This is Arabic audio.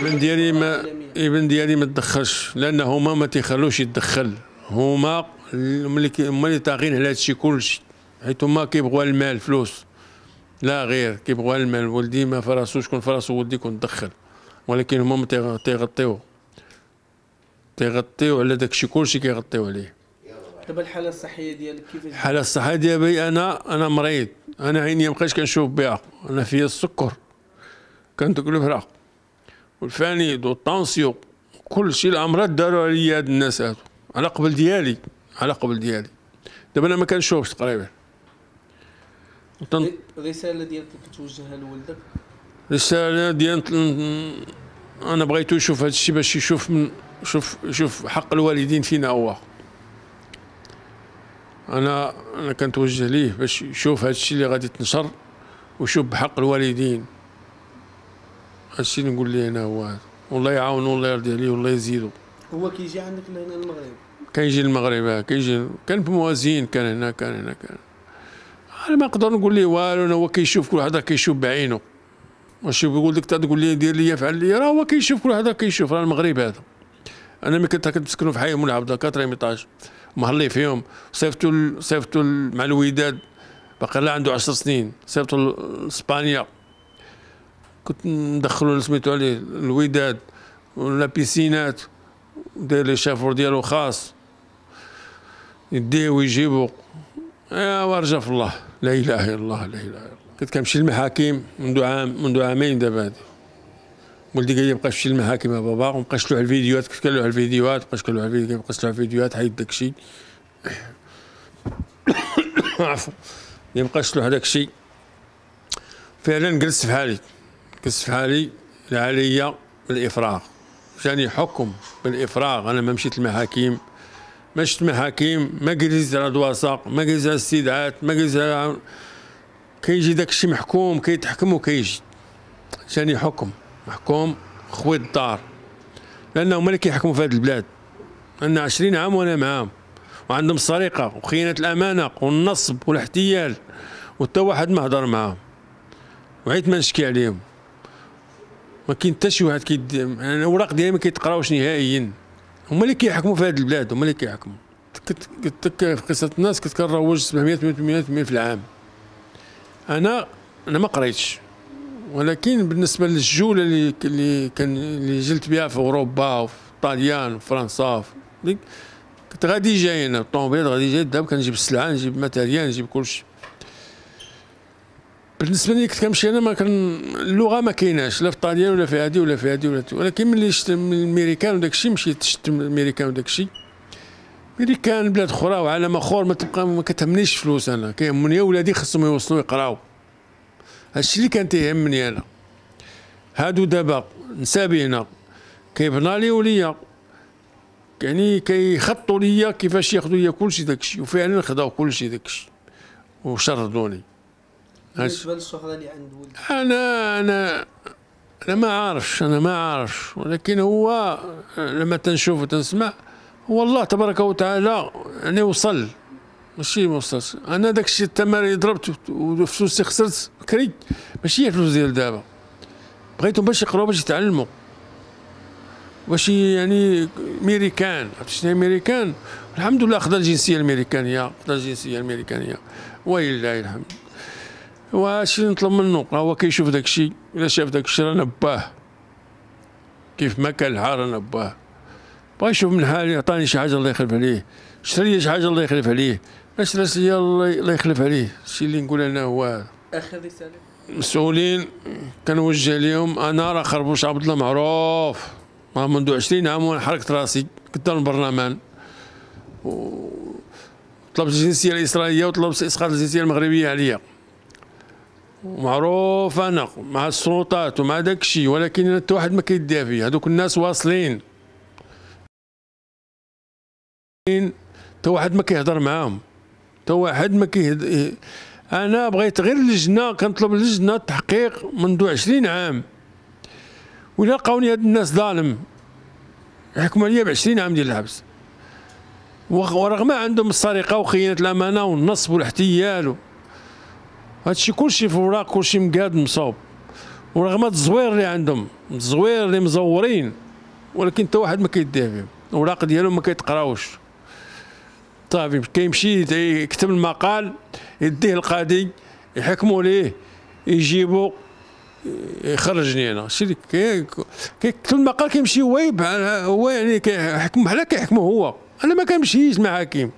ابن ديالي ما ابن ديالي ما تدخلش لان هما ما تيخلوش يتدخل هما هما اللي طاغين على هادشي كلشي حيت هما كيبغوا المال فلوس لا غير كيبغوا المال ولدي ما فراسو شكون فراسو ولدي كون تدخل ولكن هما تيغطيو تيغطيو على داكشي كلشي كيغطيو عليه دابا الحاله الصحيه ديالك كيفاش الحاله الصحيه ديالي انا انا مريض انا عيني ما كنشوف بها انا فيا السكر كندوك البرا والفانيد والطونسيو كل شيء الامراض داروا عليا هاد الناس هادو على قبل ديالي على قبل ديالي دابا انا ما كنشوفش تقريبا الرساله ديالك كتوجهها لولدك الرساله ديال انا بغيتو يشوف هادشي باش يشوف من شوف شوف حق الوالدين فينا هو انا انا كنتوجه ليه باش يشوف هذا الشيء اللي غادي تنشر ويشوف بحق الوالدين هذا الشيء نقول ليه انا هو هذا والله يعاونو الله يرضي عليه والله يزيدو هو كيجي عندك لهنا المغرب كيجي المغرب آه، كيجي كان بموازين كان هنا كان هنا كان انا ما نقدر نقول ليه والو انا هو كيشوف كل واحد كيشوف بعينه واش يقول لك تقول لي دير لي فعل لي راه هو كيشوف كل واحد كيشوف راه المغرب هذا انا ملي كنت كنسكنوا في حي مول عبد 14 مهلي فيهم صيفطوا صيفطوا مع الوداد باقي لا عنده 10 سنين صيفطوا لاسبانيا كنت ندخلوا سميتو عليه الوداد ولا بيسينات داير لي شافور ديالو خاص يديه ويجيبو ايوا رجع في الله لا اله الا الله لا اله الا الله كنت كنمشي للمحاكم منذ عام منذ عامين دابا هادي ولدي قال لي مابقاش يمشي للمحاكم بابا ومابقاش له على الفيديوهات كنت كنلوح على الفيديوهات مابقاش تلوح على الفيديوهات مابقاش له على الفيديوهات حيد داكشي عفوا مابقاش داك داكشي فعلا جلست في حالي جلست في حالي العالية بالإفراغ جاني حكم بالإفراغ أنا ما مشيت للمحاكم ما شفت محاكم ما جلست على دواساق ما جلست على استدعاءات ما جلست على كيجي داكشي محكوم كيتحكم وكيجي جاني حكم محكوم خوي الدار هما اللي كيحكموا في هذه البلاد انا عشرين عام وانا معاهم وعندهم السرقه وخيانه الامانه والنصب والاحتيال وتا واحد ما هضر معاهم وعيت ما نشكي عليهم ما كاين حتى شي واحد كيد الاوراق ديالي ما كيتقراوش نهائيا هما اللي كيحكموا في هذه البلاد هما اللي كيحكموا كنت كنت في قصه الناس كتكون روج 700 800 في العام انا انا ما قريتش ولكن بالنسبه للجوله اللي اللي كان اللي جلت بها في اوروبا وفي طاليان وفي فرنسا كنت غادي جاي انا الطوموبيل غادي جاي الذهب كنجيب السلعه نجيب ماتيريال نجيب كلشي بالنسبه لي كنت كنمشي انا ما كان اللغه ما كايناش لا في طاليان ولا في هادي ولا في هادي ولا ولكن ملي شفت من الميريكان وداك الشيء مشيت شفت من الميريكان وداك الشيء ميريكان بلاد اخرى وعالم اخر ما تبقى ما كتهمنيش فلوس انا كيهمني ولادي خصهم يوصلوا يقراو هادشي اللي كان تيهمني انا هادو دابا نسابينا كيف نالي وليا يعني كيخطوا ليا كيفاش ياخذوا ليا كلشي داكشي وفعلا خداو كلشي داكشي وشردوني بالنسبه عند انا انا انا ما عارفش انا ما عارفش ولكن هو لما تنشوف وتنسمع هو الله تبارك وتعالى يعني وصل ماشي ما وصلتش انا داك الشيء ضربت وفلوسي خسرت بكري ماشي هي الفلوس ديال دابا بغيتهم باش يقراو باش يتعلموا باش يعني ميريكان عرفتي شنو ميريكان الحمد لله خدا الجنسيه الميريكانيه خدا الجنسيه الميريكانيه ويلا الحمد واش اللي نطلب منه هو كيشوف داك الشيء الا شاف داك الشيء رانا باه كيف ما كان الحال رانا باه بغا يشوف من حالي عطاني شي حاجه الله يخلف عليه شري شي حاجه الله يخلف عليه اش راسي الله يخلف عليه الشيء اللي نقول انا هو اخر رساله المسؤولين كنوجه لهم انا راه خربوش عبد الله معروف راه منذ 20 عام وانا حركت راسي قدام البرلمان و طلبت الجنسيه الاسرائيليه وطلبت اسقاط الجنسيه المغربيه عليا ومعروف انا مع السلطات ومع داك الشيء ولكن حتى واحد ما كيدافع فيه هذوك الناس واصلين حتى واحد ما كيهضر معاهم تو واحد ما كيهد انا بغيت غير اللجنه كنطلب اللجنه التحقيق منذ عشرين عام ولا لقاوني هاد الناس ظالم حكموا عليا بعشرين عام ديال الحبس ورغم عندهم السرقه وخيانه الامانه والنصب والاحتيال هادشي كلشي في اوراق كلشي مقاد مصوب ورغم الزوير اللي عندهم الزوير اللي مزورين ولكن حتى واحد ما كيديه فيهم الاوراق ديالهم ما كيتقراوش الطافي كيمشي يكتب المقال يديه القاضي يحكموا ليه يجيبوا يخرجني انا شتي كيكتب المقال كيمشي هو هو يعني كيحكم بحال كيحكمه هو انا ما كنمشيش مع حكيم